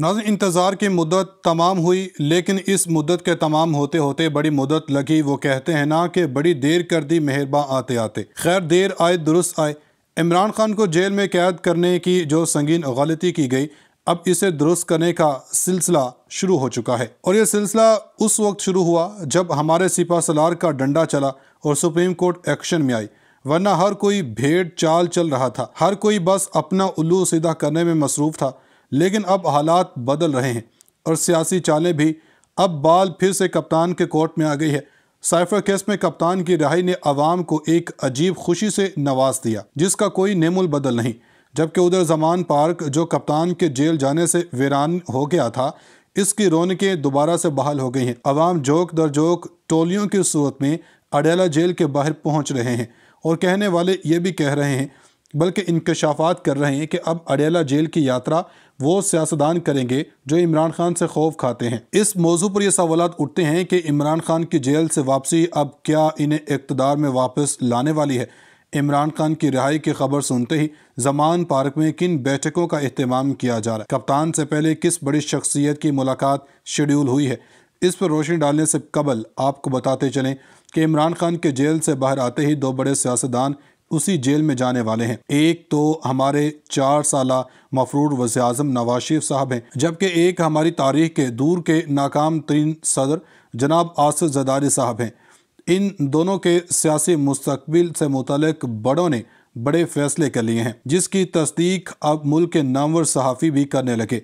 नाजन तो इंतज़ार की मुद्दत तमाम हुई लेकिन इस मुद्दत के तमाम होते होते बड़ी मुद्दत लगी वो कहते हैं ना कि बड़ी देर कर दी मेहरबा आते आते खैर देर आए दुरुस्त आए इमरान खान को जेल में कैद करने की जो संगीन गलती की गई अब इसे दुरुस्त करने का सिलसिला शुरू हो चुका है और यह सिलसिला उस वक्त शुरू हुआ जब हमारे सिपा सलार का डंडा चला और सुप्रीम कोर्ट एक्शन में आई वरना हर कोई भेड़ चाल चल रहा था हर कोई बस अपना उल्लू सीधा करने में मसरूफ़ था लेकिन अब हालात बदल रहे हैं और सियासी चालें भी अब बाल फिर से कप्तान के कोर्ट में आ गई है साइफर केस में कप्तान की रहाई ने आवाम को एक अजीब खुशी से नवाज दिया जिसका कोई नेमुल बदल नहीं जबकि उधर जमान पार्क जो कप्तान के जेल जाने से वीरान हो गया था इसकी रौनकें दोबारा से बहाल हो गई हैं आवाम जोक दर जोक टोलियों की सूरत में अडेला जेल के बाहर पहुंच रहे हैं और कहने वाले ये भी कह रहे हैं बल्कि इंकशाफात कर रहे हैं कि अब अडेला जेल की यात्रा वो सियासतदान करेंगे जो इमरान खान से खौफ खाते हैं इस मौजू पर यह सवाल उठते हैं कि इमरान खान की जेल से वापसी अब क्या इन्हें इकतदार में वापस लाने वाली है इमरान खान की रिहाई की खबर सुनते ही जमान पार्क में किन बैठकों का अहतमाम किया जा रहा है कप्तान से पहले किस बड़ी शख्सियत की मुलाकात शेड्यूल हुई है इस पर रोशनी डालने से कबल आपको बताते चलें कि इमरान खान के जेल से बाहर आते ही दो बड़े सियासतदान उसी जेल में जाने वाले हैं एक तो हमारे चार साल मफरूर वजे अजम नवाज शरीफ साहब हैं जबकि एक हमारी तारीख के दूर के नाकाम तरीन सदर जनाब आसफ़ जदारी साहब हैं इन दोनों के सियासी मुस्तबिल से मुतल बड़ों ने बड़े फैसले कर लिए हैं जिसकी तस्दीक अब मुल्क के नामवर सहाफ़ी भी करने लगे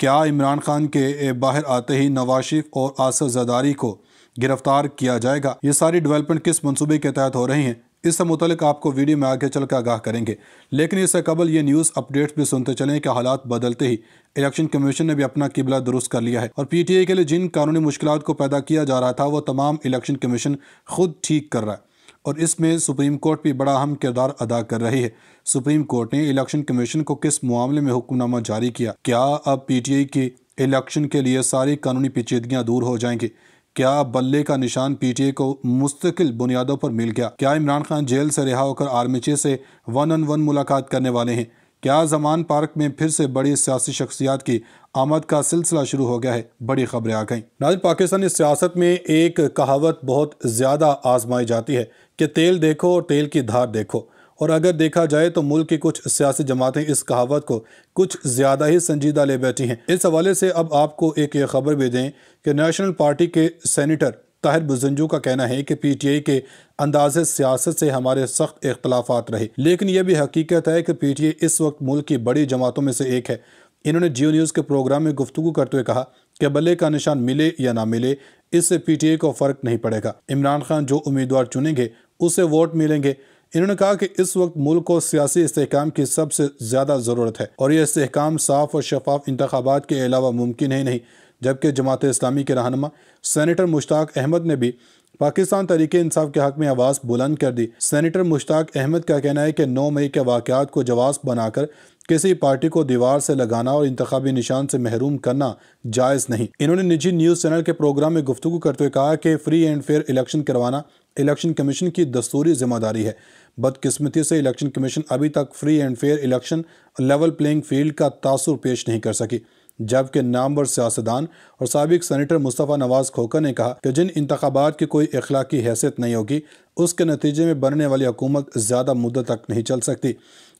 क्या इमरान खान के बाहर आते ही नवाज शरीफ और आसफ़ जदारी को गिरफ्तार किया जाएगा ये सारी डेवलपमेंट किस मनसूबे के तहत हो रही हैं इससे मुतलिक आपको वीडियो में आगे चल कर आगाह करेंगे लेकिन इससे कबल ये न्यूज़ अपडेट्स भी सुनते चलें कि हालात बदलते ही इलेक्शन कमीशन ने भी अपना किबला दुरुस्त कर लिया है और पीटीए के लिए जिन कानूनी मुश्किल को पैदा किया जा रहा था वो तमाम इलेक्शन कमीशन खुद ठीक कर रहा है और इसमें सुप्रीम कोर्ट भी बड़ा अहम किरदार अदा कर रही है सुप्रीम कोर्ट ने इलेक्शन कमीशन को किस मामले में हुक्मनामा जारी किया क्या अब पीटीआई की इलेक्शन के लिए सारी कानूनी पेचीदगियाँ दूर हो जाएंगी क्या बल्ले का निशान पीटीए को मुस्तकिल बुनियादों पर मिल गया क्या इमरान खान जेल से रिहा होकर आर्मीचे से वन ऑन वन मुलाकात करने वाले हैं क्या जमान पार्क में फिर से बड़ी सियासी शख्सियात की आमद का सिलसिला शुरू हो गया है बड़ी खबरें आ गई नाजिर पाकिस्तानी सियासत में एक कहावत बहुत ज़्यादा आजमाई जाती है कि तेल देखो और तेल की धार देखो और अगर देखा जाए तो मुल्क की कुछ सियासी जमातें इस कहावत को कुछ ज़्यादा ही संजीदा ले बैठी हैं इस हवाले से अब आपको एक ये खबर भी दें कि नेशनल पार्टी के सैनिटर ताहिर बुजंजू का कहना है कि पी टी आई के अंदाज सियासत से हमारे सख्त इख्तलाफात रहे लेकिन यह भी हकीकत है कि पी टी आई इस वक्त मुल्क की बड़ी जमातों में से एक है इन्होंने जियो न्यूज़ के प्रोग्राम में गुफ्तु करते हुए कहा कि बल्ले का निशान मिले या ना मिले इससे पी टी आई को फ़र्क नहीं पड़ेगा इमरान खान जो उम्मीदवार चुनेंगे उसे वोट मिलेंगे इन्होंने कहा कि इस वक्त मुल्क को सियासी इसकाम की सबसे ज़्यादा ज़रूरत है और यह इसकाम साफ और शफाफ इंतबात के अलावा मुमकिन ही नहीं जबकि जमात इस्लामी के रहनमा सैनिटर मुश्ताक अहमद ने भी पाकिस्तान तरीके इंसाफ के हक में आवाज़ बुलंद कर दी सैनिटर मुश्ताक अहमद का कहना है कि नौ मई के वाकत को जवाब बनाकर किसी पार्टी को दीवार से लगाना और इंतबी निशान से महरूम करना जायज़ नहीं इन्होंने निजी न्यूज़ चैनल के प्रोग्राम में गुफ्तु करते हुए कहा कि फ्री एंड फेयर इलेक्शन करवाना इलेक्शन कमीशन की दस्तूरी जिम्मेदारी है बदकस्मती से इलेक्शन कमीशन अभी तक free and fair election level playing field का तासर पेश नहीं कर सकी जबकि नामवर सियासदान और सबक सैनिटर मुस्तफ़ा नवाज़ खोकर ने कहा कि जिन इंतबात की कोई अखलाकी हैसियत नहीं होगी उसके नतीजे में बनने वाली हुकूमत ज़्यादा मुद्दत तक नहीं चल सकती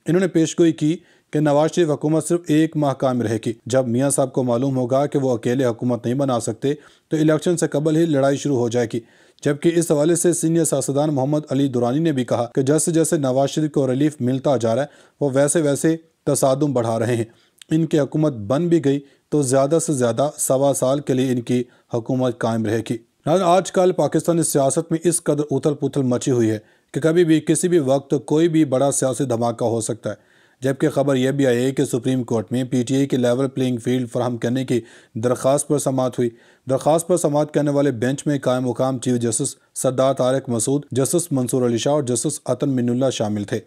इन्होंने पेशगोई की कि नवाज शरीफ हुकूमत सिर्फ एक माह कायम रहेगी जब मियाँ साहब को मालूम होगा कि वो अकेले हुकूमत नहीं बना सकते तो इलेक्शन से कबल ही लड़ाई शुरू हो जाएगी जबकि इस हवाले से सीनियर सासदान मोहम्मद अली दुरानी ने भी कहा कि जैसे जैसे नवाज शरीफ को रिलीफ मिलता जा रहा है वो वैसे वैसे तसादम बढ़ा रहे हैं इनकी हुकूमत बन भी गई तो ज़्यादा से ज़्यादा सवा साल के लिए इनकी हुकूमत कायम रहेगी आजकल पाकिस्तानी सियासत में इस कदर उथल पुथल मची हुई है कि कभी भी किसी भी वक्त कोई भी बड़ा सियासी धमाका हो सकता है जबकि खबर यह भी आई है कि सुप्रीम कोर्ट में पी टी आई के लेवल प्लेइंग फील्ड फराहम करने की दरख्वास्त पर समात हुई दरख्वास्त पर समात करने वाले बेंच में कायम मुकाम chief justice Sardar Tariq Masood justice Mansoor Ali Shah और जस्टिस अतन मिनुल्ला शामिल थे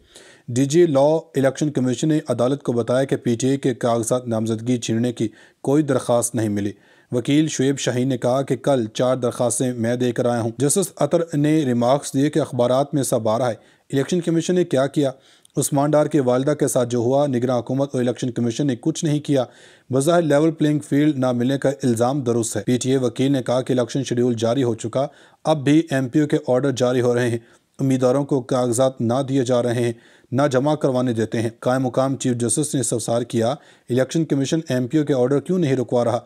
D G law election commission ने अदालत को बताया कि पी टी आई के कागजात नामजदगी छीनने की कोई दरख्वास्त नहीं मिली वकील शुएब शाहीन ने कहा कि कल चार दरखास्तें मैं देकर आया हूँ जस्टिस अतर ने रिमार्क्स दिए कि अखबार में सब आ रहा है इलेक्शन कमीशन ने क्या किया उस्मान डार के वालदा के साथ जो हुआ निगरान हुकूमत और इलेक्शन कमीशन ने कुछ नहीं किया बजाय लेवल प्लेइंग फील्ड ना मिलने का इल्ज़ाम दुरुस्त है पी टी ए वकील ने कहा कि इलेक्शन शेड्यूल जारी हो चुका अब भी एम पी ओ के ऑर्डर जारी हो रहे हैं उम्मीदवारों को कागजात ना दिए जा रहे हैं ना जमा करवाने देते हैं कायम मुकाम चीफ जस्टिस ने संसार किया election commission M P O के ऑर्डर क्यों नहीं रुकवा रहा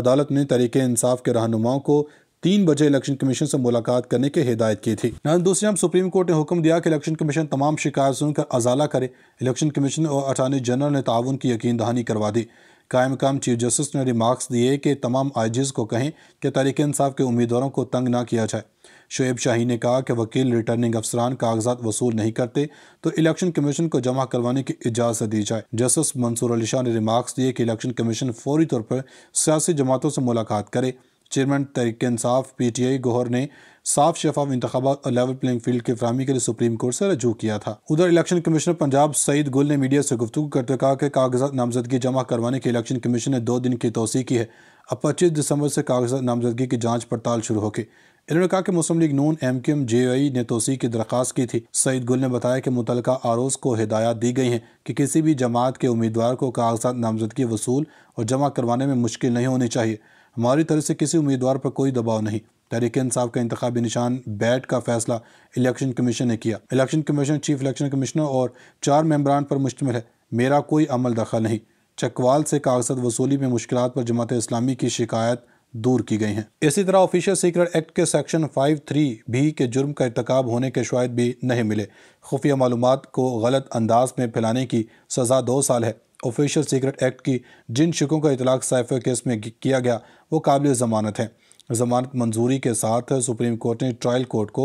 अदालत ने तरीके इंसाफ के रहनुमाओं को तीन बजे इलेक्शन कमीशन से मुलाकात करने की हिदायत की थी दूसरी हम सुप्रीम कोर्ट ने हुक्म दिया कि इलेक्शन कमीशन तमाम शिकायतों का अजाला करे इलेक्शन कमीशन और अटॉर्नी जनरल ने ताउन की यकीन दहानी करवा दी कायम काम चीफ जस्टिस ने रिमार्क्स दिए कि तमाम आइजिज़ को कहें कि तहरीक इंसाफ के उम्मीदवारों को तंग ना किया जाए शुएब शाही ने कहा कि वकील रिटर्निंग अफसरान कागजात वसूल नहीं करते तो इलेक्शन कमीशन को जमा करवाने की इजाज़त दी जाए जस्टिस मंसूर अली शाह ने रिमार्क्स दिए कि इलेक्शन कमीशन फौरी तौर पर सियासी जमातों से मुलाकात करे chairman Tehreek Insaf P T I Gohar ने साफ शफाफ इंतबात और लेवल प्लेइंग फील्ड की फरहमी के लिए सुप्रीम कोर्ट से रजू किया था उधर इलेक्शन कमिश्नर पंजाब सईद गुल ने मीडिया से गुफ्तु करते हुए कहा कि कागजात नामजदगी जमा करवाने की इलेक्शन कमीशन ने दो दिन की तोसी की है अब पच्चीस दिसंबर से कागजात नामजदगी की जाँच पड़ताल शुरू होगी इन्होंने कहा कि Muslim League Noon M Q M J I ने तोसी की दरख्वास्त की थी सईद गुल ने बताया कि मुतल आरोस को हिदायत दी गई है कि किसी भी जमात के उम्मीदवार को कागजात नामजदगी वसूल और जमा करवाने में मुश्किल नहीं होनी चाहिए हमारी तरफ से किसी उम्मीदवार पर कोई दबाव नहीं तहरीक इंसाफ का इंतबी निशान बैट का फैसला इलेक्शन कमीशन ने किया election commission chief election commissioner और चार मेम्बरान पर मुश्तम है मेरा कोई अमल दखल नहीं चकवाल से कागजत वसूली में मुश्किल पर जमात इस्लामी की शिकायत दूर की गई हैं इसी तरह ऑफिशियल सीक्रेट एक्ट के सेक्शन फाइव थ्री भी के जुर्म का irतकब होने के शायद भी नहीं मिले खुफिया मालूम को गलत अंदाज में फैलाने की सज़ा दो साल है ऑफिशियल सीक्रेट एक्ट की जिन शिकों का इतलाक साइफर केस में किया गया वो काबिल ज़मानत हैं जमानत मंजूरी के साथ सुप्रीम कोर्ट ने ट्रायल कोर्ट को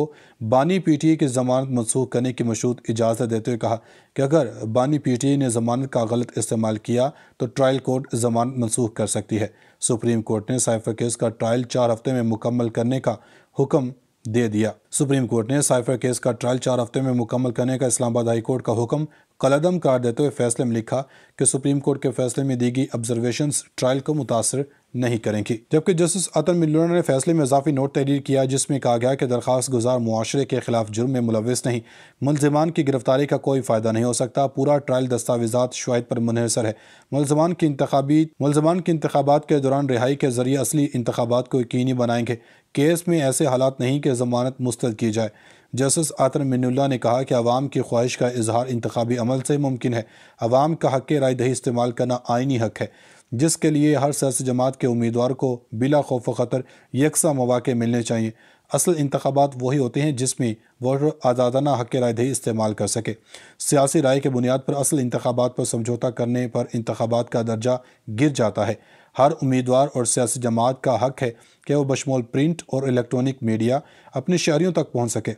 बानी पीटीए की जमानत मनसूख करने की मशहूर इजाज़त देते हुए कहा कि अगर बानी पीटीए ने जमानत का गलत इस्तेमाल किया तो ट्रायल कोर्ट जमानत मनसूख कर सकती है सुप्रीम कोर्ट ने साइफर केस का ट्रायल चार हफ्ते में मुकम्मल करने का हुक्म दे दिया सुप्रीम कोर्ट ने साइफर केस का ट्रायल चार हफ्ते में मुकम्मल करने का इस्लामाबाद हाई कोर्ट का हुक्म कलदम कर देते तो हुए फैसले में लिखा कि सुप्रीम कोर्ट के फैसले में दी गई ऑब्जर्वेशंस ट्रायल को मुतासर नहीं करेंगी जबकि जस्टिस अतन मिलोना ने फैसले में इजाफी नोट तहरीर किया जिसमें कहा गया कि दरख्वास्त गुजार मुआरे के खिलाफ जुर्म में मुलविस नहीं मुलजमान की गिरफ्तारी का कोई फ़ायदा नहीं हो सकता पूरा ट्रायल दस्तावेजा शवाद पर मुनहसर है मुलजमान की इंतबी मुलजमान की इंतबात के दौरान रिहाई के जरिए असली इंतबात को यकीनी बनाएंगे केस में ऐसे हालात नहीं कि जमानत मुस्तद की जाए जस्टिस आतर मिनुल्ला ने कहा कि आवाम की ख्वाहिश का इजहार इंतबी अमल से मुमकिन है आवाम का हक राय दही इस्तेमाल करना आइनी हक है जिसके लिए हर सियासी जमात के उम्मीदवार को बिला खौफ ख़तर यकसा मौाक़े मिलने चाहिए असल इंतबात वही होते हैं जिसमें वोटर आज़ादाना हक राय दही इस्तेमाल कर सके सियासी राय के बुनियाद पर असल इंतबात पर समझौता करने पर इंतबात का दर्जा गिर जाता है हर उम्मीदवार और सियासी जमात का हक है कि वह बशमोल प्रिंट और इलेक्ट्रॉनिक मीडिया अपने शहरीों तक पहुँच सके